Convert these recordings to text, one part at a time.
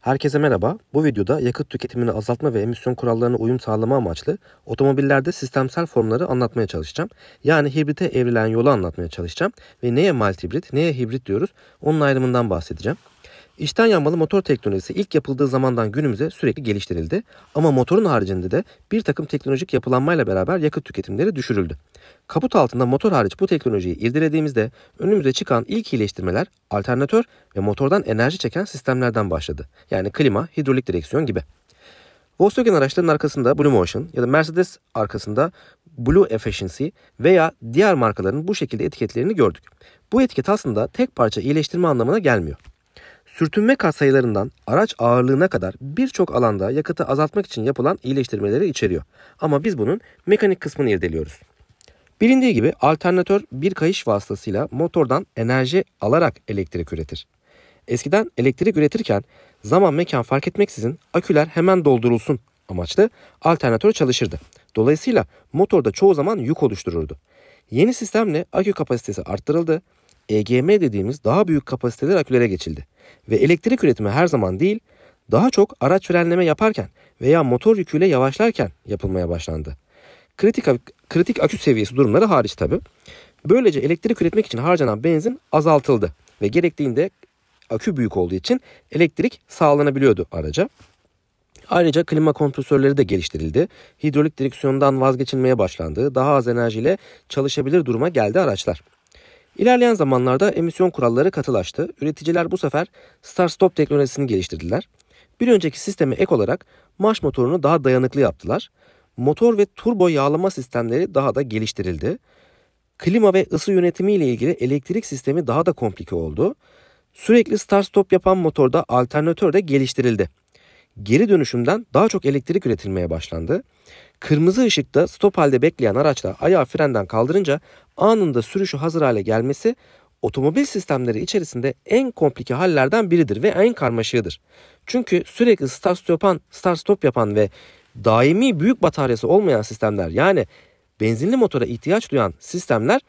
Herkese merhaba. Bu videoda yakıt tüketimini azaltma ve emisyon kurallarına uyum sağlama amaçlı otomobillerde sistemsel formları anlatmaya çalışacağım. Yani hibrite evrilen yolu anlatmaya çalışacağım ve neye mild hibrit, neye hibrit diyoruz onun ayrımından bahsedeceğim. İçten yanmalı motor teknolojisi ilk yapıldığı zamandan günümüze sürekli geliştirildi ama motorun haricinde de bir takım teknolojik yapılanmayla beraber yakıt tüketimleri düşürüldü. Kaput altında motor hariç bu teknolojiyi irdelediğimizde önümüze çıkan ilk iyileştirmeler alternatör ve motordan enerji çeken sistemlerden başladı. Yani klima, hidrolik direksiyon gibi. Volkswagen araçlarının arkasında Blue Motion ya da Mercedes arkasında Blue Efficiency veya diğer markaların bu şekilde etiketlerini gördük. Bu etiket aslında tek parça iyileştirme anlamına gelmiyor. Sürtünme katsayılarından araç ağırlığına kadar birçok alanda yakıtı azaltmak için yapılan iyileştirmeleri içeriyor. Ama biz bunun mekanik kısmını irdeliyoruz. Bilindiği gibi alternatör bir kayış vasıtasıyla motordan enerji alarak elektrik üretir. Eskiden elektrik üretirken zaman mekan fark etmeksizin aküler hemen doldurulsun amaçlı alternatör çalışırdı. Dolayısıyla motorda çoğu zaman yük oluştururdu. Yeni sistemle akü kapasitesi arttırıldı EGM dediğimiz daha büyük kapasiteler akülere geçildi ve elektrik üretimi her zaman değil, daha çok araç frenleme yaparken veya motor yüküyle yavaşlarken yapılmaya başlandı. Kritik, kritik akü seviyesi durumları hariç tabi. Böylece elektrik üretmek için harcanan benzin azaltıldı ve gerektiğinde akü büyük olduğu için elektrik sağlanabiliyordu araca. Ayrıca klima kompresörleri de geliştirildi. Hidrolik direksiyondan vazgeçilmeye başlandı. Daha az enerjiyle çalışabilir duruma geldi araçlar. İlerleyen zamanlarda emisyon kuralları katılaştı. Üreticiler bu sefer start-stop teknolojisini geliştirdiler. Bir önceki sisteme ek olarak marş motorunu daha dayanıklı yaptılar. Motor ve turbo yağlama sistemleri daha da geliştirildi. Klima ve ısı yönetimi ile ilgili elektrik sistemi daha da komplike oldu. Sürekli start-stop yapan motorda alternatör de geliştirildi. Geri dönüşümden daha çok elektrik üretilmeye başlandı kırmızı ışıkta stop halde bekleyen araçlar ayağı frenden kaldırınca anında sürüşü hazır hale gelmesi otomobil sistemleri içerisinde en komplike hallerden biridir ve en karmaşığıdır. Çünkü sürekli start stop yapan, start stop yapan ve daimi büyük bataryası olmayan sistemler yani benzinli motora ihtiyaç duyan sistemler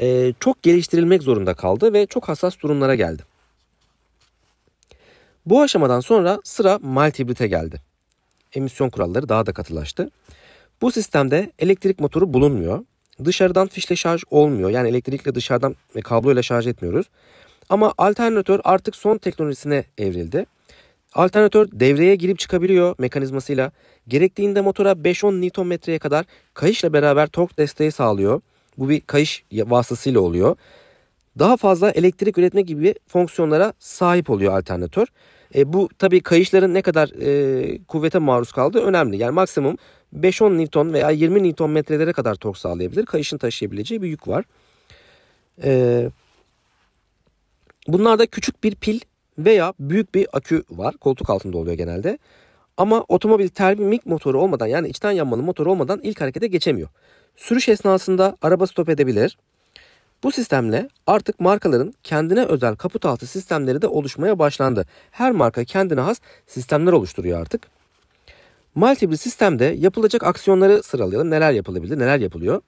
e, çok geliştirilmek zorunda kaldı ve çok hassas durumlara geldi. Bu aşamadan sonra sıra mild hibrite geldi. Emisyon kuralları daha da katılaştı. Bu sistemde elektrik motoru bulunmuyor. Dışarıdan fişle şarj olmuyor. Yani elektrikle dışarıdan ve kabloyla şarj etmiyoruz. Ama alternatör artık son teknolojisine evrildi. Alternatör devreye girip çıkabiliyor mekanizmasıyla. Gerektiğinde motora 5-10 Nm'ye kadar kayışla beraber tork desteği sağlıyor. Bu bir kayış vasıtasıyla oluyor. Daha fazla elektrik üretme gibi fonksiyonlara sahip oluyor alternatör. E, bu tabii kayışların ne kadar e, kuvvete maruz kaldığı önemli. Yani maksimum 5-10 Newton veya 20 Newton metrelere kadar tork sağlayabilir. Kayışın taşıyabileceği bir yük var. E, bunlarda küçük bir pil veya büyük bir akü var. Koltuk altında oluyor genelde. Ama otomobil termik motoru olmadan yani içten yanmalı motoru olmadan ilk harekete geçemiyor. Sürüş esnasında araba stop edebilir. Bu sistemle artık markaların kendine özel kaput altı sistemleri de oluşmaya başlandı. Her marka kendine has sistemler oluşturuyor artık. Multiple sistemde yapılacak aksiyonları sıralayalım. Neler yapılabilir, neler yapılıyor?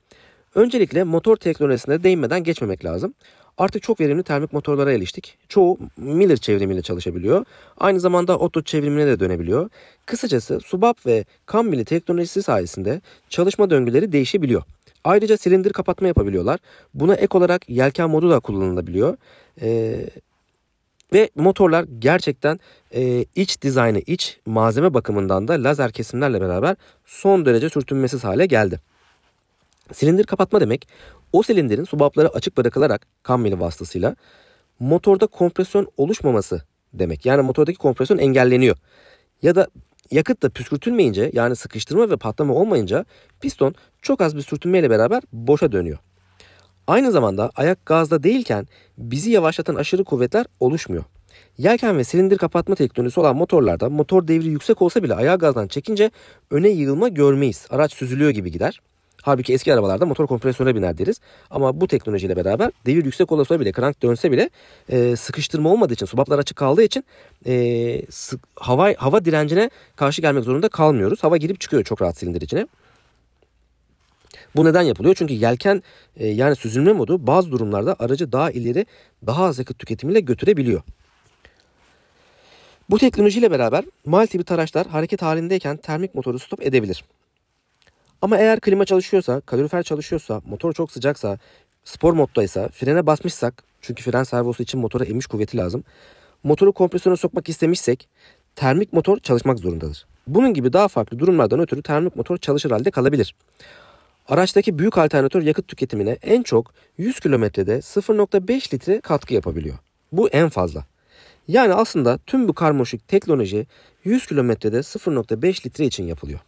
Öncelikle motor teknolojisine değinmeden geçmemek lazım. Artık çok verimli termik motorlara eriştik. Çoğu Miller çevrimiyle çalışabiliyor. Aynı zamanda Otto çevrimine de dönebiliyor. Kısacası Subap ve Kambili teknolojisi sayesinde çalışma döngüleri değişebiliyor. Ayrıca silindir kapatma yapabiliyorlar. Buna ek olarak yelken modu da kullanılabiliyor. E, ve motorlar gerçekten e, iç dizaynı, iç malzeme bakımından da lazer kesimlerle beraber son derece sürtünmesiz hale geldi. Silindir kapatma demek o silindirin subapları açık bırakılarak kammeli vasıtasıyla motorda kompresyon oluşmaması demek. Yani motordaki kompresyon engelleniyor. Ya da yakıt da püskürtülmeyince yani sıkıştırma ve patlama olmayınca piston çok az bir sürtünmeyle beraber boşa dönüyor. Aynı zamanda ayak gazda değilken bizi yavaşlatan aşırı kuvvetler oluşmuyor. Yelken ve silindir kapatma teknolojisi olan motorlarda motor devri yüksek olsa bile ayağı gazdan çekince öne yığılma görmeyiz. Araç süzülüyor gibi gider. Halbuki eski arabalarda motor kompresöre biner deriz. Ama bu teknolojiyle beraber devir yüksek olsa bile krank dönse bile e, sıkıştırma olmadığı için subaplar açık kaldığı için e, sık, hava, hava direncine karşı gelmek zorunda kalmıyoruz. Hava girip çıkıyor çok rahat silindir içine. Bu neden yapılıyor? Çünkü yelken e, yani süzülme modu bazı durumlarda aracı daha ileri daha az yakıt tüketimiyle götürebiliyor. Bu teknolojiyle beraber mal tipi araçlar hareket halindeyken termik motoru stop edebilir. Ama eğer klima çalışıyorsa, kalorifer çalışıyorsa, motor çok sıcaksa, spor moddaysa, frene basmışsak çünkü fren servosu için motora emiş kuvveti lazım. Motoru kompresyona sokmak istemişsek termik motor çalışmak zorundadır. Bunun gibi daha farklı durumlardan ötürü termik motor çalışır halde kalabilir. Araçtaki büyük alternatör yakıt tüketimine en çok 100 kilometrede 0.5 litre katkı yapabiliyor. Bu en fazla. Yani aslında tüm bu karmaşık teknoloji 100 kilometrede 0.5 litre için yapılıyor.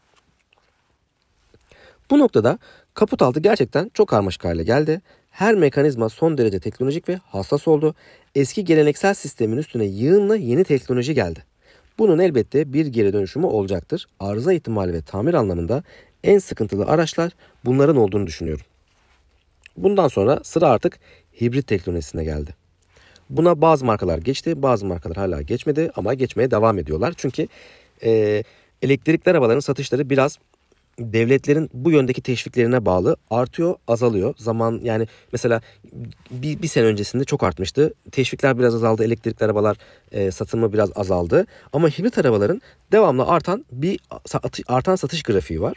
Bu noktada kaput altı gerçekten çok karmaşık hale geldi. Her mekanizma son derece teknolojik ve hassas oldu. Eski geleneksel sistemin üstüne yığınla yeni teknoloji geldi. Bunun elbette bir geri dönüşümü olacaktır. Arıza ihtimali ve tamir anlamında en sıkıntılı araçlar bunların olduğunu düşünüyorum. Bundan sonra sıra artık hibrit teknolojisine geldi. Buna bazı markalar geçti, bazı markalar hala geçmedi ama geçmeye devam ediyorlar. Çünkü e, elektrikli arabaların satışları biraz devletlerin bu yöndeki teşviklerine bağlı artıyor azalıyor zaman yani mesela bir, bir sene öncesinde çok artmıştı teşvikler biraz azaldı elektrikli arabalar e, satımı biraz azaldı ama hibrit arabaların devamlı artan bir artan satış grafiği var.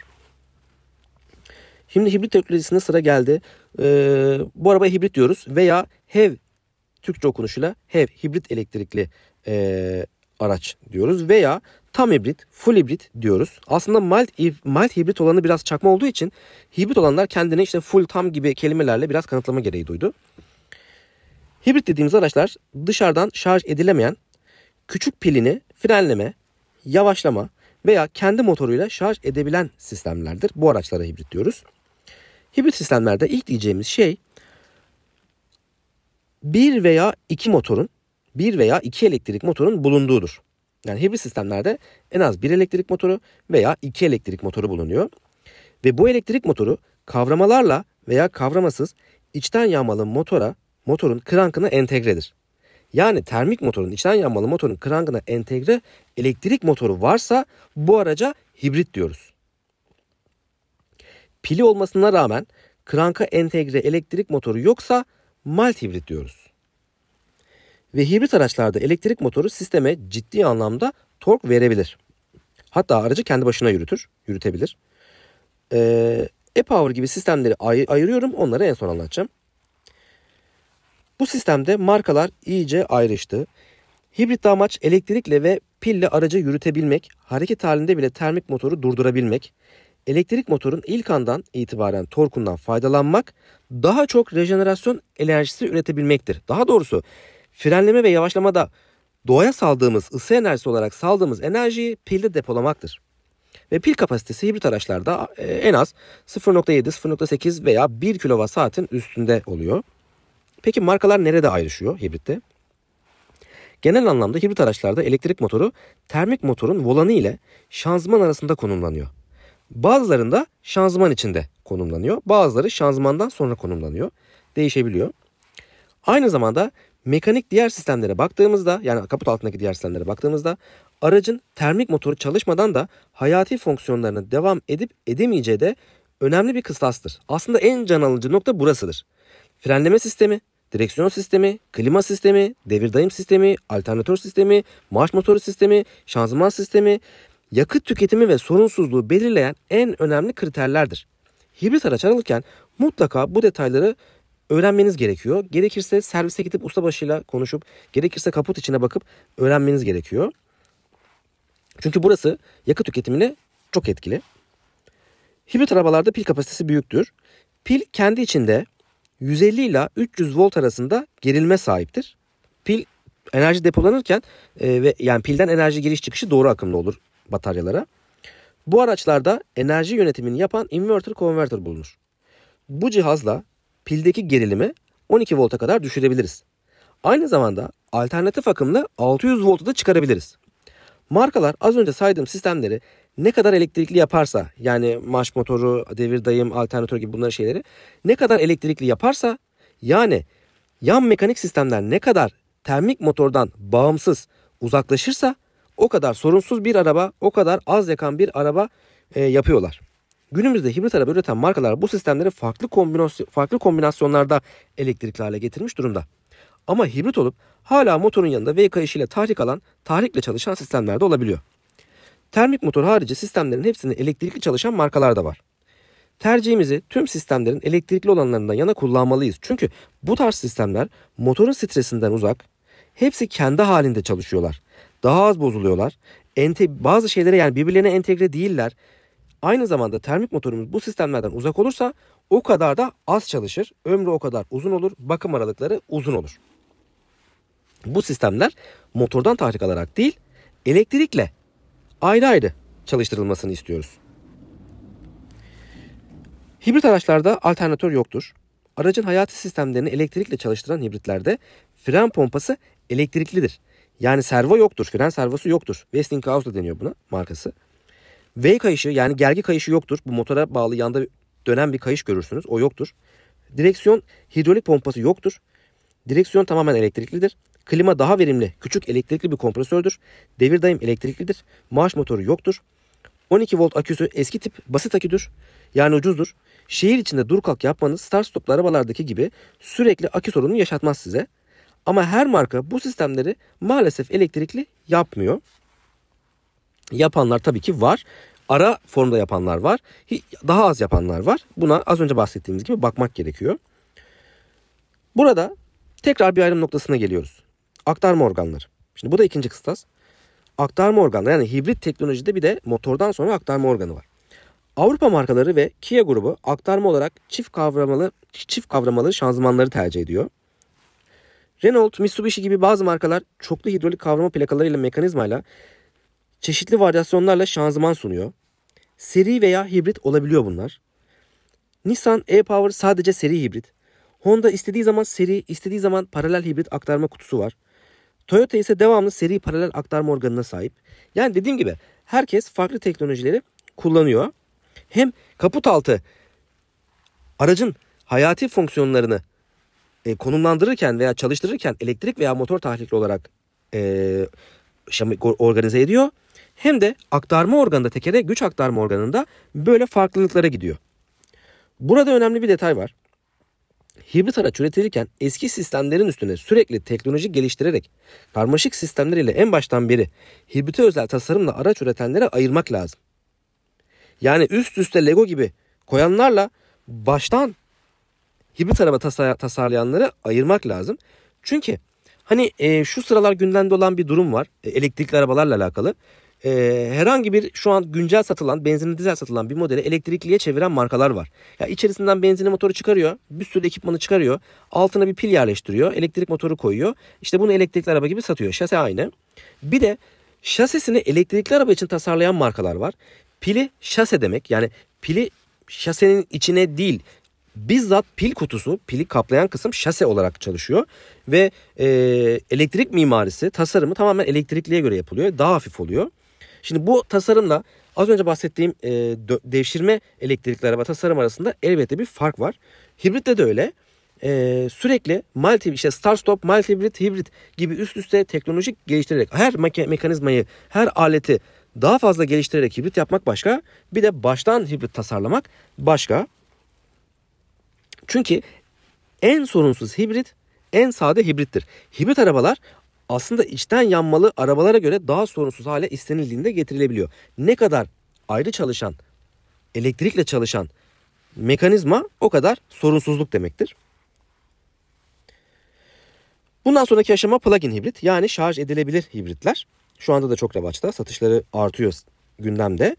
Şimdi hibrit teknolojisine sıra geldi. Ee, bu arabaya hibrit diyoruz veya HEV Türkçe okunuşuyla HEV hibrit elektrikli e, araç diyoruz veya tam hibrit, full hibrit diyoruz. Aslında mild, mild hibrit olanı biraz çakma olduğu için hibrit olanlar kendini işte full tam gibi kelimelerle biraz kanıtlama gereği duydu. Hibrit dediğimiz araçlar dışarıdan şarj edilemeyen küçük pilini frenleme, yavaşlama veya kendi motoruyla şarj edebilen sistemlerdir. Bu araçlara hibrit diyoruz. Hibrit sistemlerde ilk diyeceğimiz şey bir veya iki motorun, bir veya iki elektrik motorun bulunduğudur. Yani hibrit sistemlerde en az bir elektrik motoru veya iki elektrik motoru bulunuyor. Ve bu elektrik motoru kavramalarla veya kavramasız içten yanmalı motora motorun krankına entegredir. Yani termik motorun içten yanmalı motorun krankına entegre elektrik motoru varsa bu araca hibrit diyoruz. Pili olmasına rağmen kranka entegre elektrik motoru yoksa mild hibrit diyoruz ve hibrit araçlarda elektrik motoru sisteme ciddi anlamda tork verebilir. Hatta aracı kendi başına yürütür, yürütebilir. Ee, e-Power gibi sistemleri ay- ayırıyorum. Onları en son anlatacağım. Bu sistemde markalar iyice ayrıştı. Hibrit amaç elektrikle ve pille aracı yürütebilmek, hareket halinde bile termik motoru durdurabilmek, elektrik motorun ilk andan itibaren torkundan faydalanmak, daha çok rejenerasyon enerjisi üretebilmektir. Daha doğrusu Frenleme ve yavaşlama da doğaya saldığımız ısı enerjisi olarak saldığımız enerjiyi pilde depolamaktır. Ve pil kapasitesi hibrit araçlarda e, en az 0.7, 0.8 veya 1 kWh üstünde oluyor. Peki markalar nerede ayrışıyor hibritte? Genel anlamda hibrit araçlarda elektrik motoru termik motorun volanı ile şanzıman arasında konumlanıyor. Bazılarında şanzıman içinde konumlanıyor. Bazıları şanzımandan sonra konumlanıyor. Değişebiliyor. Aynı zamanda Mekanik diğer sistemlere baktığımızda yani kaput altındaki diğer sistemlere baktığımızda aracın termik motoru çalışmadan da hayati fonksiyonlarına devam edip edemeyeceği de önemli bir kıstastır. Aslında en can alıcı nokta burasıdır. Frenleme sistemi, direksiyon sistemi, klima sistemi, devir dayım sistemi, alternatör sistemi, marş motoru sistemi, şanzıman sistemi, yakıt tüketimi ve sorunsuzluğu belirleyen en önemli kriterlerdir. Hibrit araç alırken mutlaka bu detayları öğrenmeniz gerekiyor. Gerekirse servise gidip ustabaşıyla konuşup, gerekirse kaput içine bakıp öğrenmeniz gerekiyor. Çünkü burası yakıt tüketimine çok etkili. Hibrit arabalarda pil kapasitesi büyüktür. Pil kendi içinde 150 ile 300 volt arasında gerilme sahiptir. Pil enerji depolanırken e, ve yani pilden enerji giriş çıkışı doğru akımlı olur bataryalara. Bu araçlarda enerji yönetimini yapan inverter converter bulunur. Bu cihazla pildeki gerilimi 12 volta kadar düşürebiliriz. Aynı zamanda alternatif akımla 600 volta da çıkarabiliriz. Markalar az önce saydığım sistemleri ne kadar elektrikli yaparsa yani marş motoru, devir dayım, alternatör gibi bunların şeyleri ne kadar elektrikli yaparsa yani yan mekanik sistemler ne kadar termik motordan bağımsız uzaklaşırsa o kadar sorunsuz bir araba, o kadar az yakan bir araba e, yapıyorlar. Günümüzde hibrit araba üreten markalar bu sistemleri farklı, kombinasyon, farklı kombinasyonlarda elektrikli hale getirmiş durumda. Ama hibrit olup hala motorun yanında V kayışıyla tahrik alan, tahrikle çalışan sistemler de olabiliyor. Termik motor harici sistemlerin hepsinde elektrikli çalışan markalar da var. Tercihimizi tüm sistemlerin elektrikli olanlarından yana kullanmalıyız. Çünkü bu tarz sistemler motorun stresinden uzak, hepsi kendi halinde çalışıyorlar. Daha az bozuluyorlar. Ente, bazı şeylere yani birbirlerine entegre değiller Aynı zamanda termik motorumuz bu sistemlerden uzak olursa o kadar da az çalışır. Ömrü o kadar uzun olur. Bakım aralıkları uzun olur. Bu sistemler motordan tahrik alarak değil elektrikle ayrı ayrı çalıştırılmasını istiyoruz. Hibrit araçlarda alternatör yoktur. Aracın hayati sistemlerini elektrikle çalıştıran hibritlerde fren pompası elektriklidir. Yani servo yoktur, fren servosu yoktur. Westinghouse da deniyor buna markası. V kayışı yani gerge kayışı yoktur. Bu motora bağlı yanda dönen bir kayış görürsünüz. O yoktur. Direksiyon hidrolik pompası yoktur. Direksiyon tamamen elektriklidir. Klima daha verimli, küçük elektrikli bir kompresördür. Devir daim elektriklidir. Marş motoru yoktur. 12 volt aküsü eski tip basit aküdür. Yani ucuzdur. Şehir içinde dur kalk yapmanız start stoplu arabalardaki gibi sürekli akü sorunu yaşatmaz size. Ama her marka bu sistemleri maalesef elektrikli yapmıyor. Yapanlar tabii ki var ara formda yapanlar var. Daha az yapanlar var. Buna az önce bahsettiğimiz gibi bakmak gerekiyor. Burada tekrar bir ayrım noktasına geliyoruz. Aktarma organları. Şimdi bu da ikinci kıstas. Aktarma organları yani hibrit teknolojide bir de motordan sonra aktarma organı var. Avrupa markaları ve Kia grubu aktarma olarak çift kavramalı çift kavramalı şanzımanları tercih ediyor. Renault, Mitsubishi gibi bazı markalar çoklu hidrolik kavrama plakalarıyla mekanizmayla Çeşitli varyasyonlarla şanzıman sunuyor. Seri veya hibrit olabiliyor bunlar. Nissan e-Power sadece seri hibrit. Honda istediği zaman seri, istediği zaman paralel hibrit aktarma kutusu var. Toyota ise devamlı seri paralel aktarma organına sahip. Yani dediğim gibi herkes farklı teknolojileri kullanıyor. Hem kaput altı aracın hayati fonksiyonlarını e, konumlandırırken veya çalıştırırken elektrik veya motor tahrikli olarak e, organize ediyor hem de aktarma organında tekere güç aktarma organında böyle farklılıklara gidiyor. Burada önemli bir detay var. Hibrit araç üretilirken eski sistemlerin üstüne sürekli teknoloji geliştirerek karmaşık sistemler ile en baştan beri hibrite özel tasarımla araç üretenlere ayırmak lazım. Yani üst üste Lego gibi koyanlarla baştan hibrit araba tasa- tasarlayanları ayırmak lazım. Çünkü hani e, şu sıralar gündemde olan bir durum var e, elektrikli arabalarla alakalı e, herhangi bir şu an güncel satılan benzinli dizel satılan bir modeli elektrikliye çeviren markalar var. Ya içerisinden benzinli motoru çıkarıyor, bir sürü ekipmanı çıkarıyor, altına bir pil yerleştiriyor, elektrik motoru koyuyor. İşte bunu elektrikli araba gibi satıyor. Şase aynı. Bir de şasesini elektrikli araba için tasarlayan markalar var. Pili şase demek. Yani pili şasenin içine değil bizzat pil kutusu, pili kaplayan kısım şase olarak çalışıyor ve e, elektrik mimarisi, tasarımı tamamen elektrikliye göre yapılıyor. Daha hafif oluyor. Şimdi bu tasarımla az önce bahsettiğim e, devşirme elektrikli araba tasarım arasında elbette bir fark var. Hibritte de öyle. E, sürekli multi işte start stop multi hibrit hibrit gibi üst üste teknolojik geliştirerek her meke, mekanizmayı her aleti daha fazla geliştirerek hibrit yapmak başka. Bir de baştan hibrit tasarlamak başka. Çünkü en sorunsuz hibrit en sade hibrittir. Hibrit arabalar aslında içten yanmalı arabalara göre daha sorunsuz hale istenildiğinde getirilebiliyor. Ne kadar ayrı çalışan, elektrikle çalışan mekanizma o kadar sorunsuzluk demektir. Bundan sonraki aşama plug-in hibrit yani şarj edilebilir hibritler. Şu anda da çok revaçta satışları artıyor gündemde.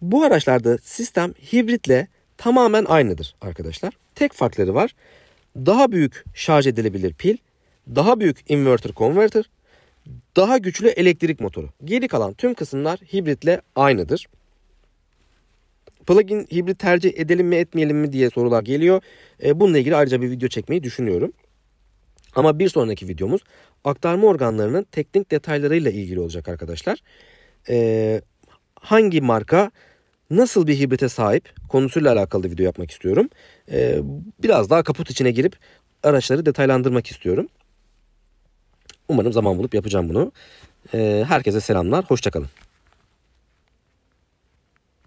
Bu araçlarda sistem hibritle tamamen aynıdır arkadaşlar. Tek farkları var. Daha büyük şarj edilebilir pil daha büyük inverter converter, daha güçlü elektrik motoru. Geri kalan tüm kısımlar hibritle aynıdır. Plugin hibrit tercih edelim mi etmeyelim mi diye sorular geliyor. E, bununla ilgili ayrıca bir video çekmeyi düşünüyorum. Ama bir sonraki videomuz aktarma organlarının teknik detaylarıyla ilgili olacak arkadaşlar. Ee, hangi marka nasıl bir hibrite sahip konusuyla alakalı video yapmak istiyorum. Ee, biraz daha kaput içine girip araçları detaylandırmak istiyorum. Umarım zaman bulup yapacağım bunu. Ee, herkese selamlar. Hoşçakalın.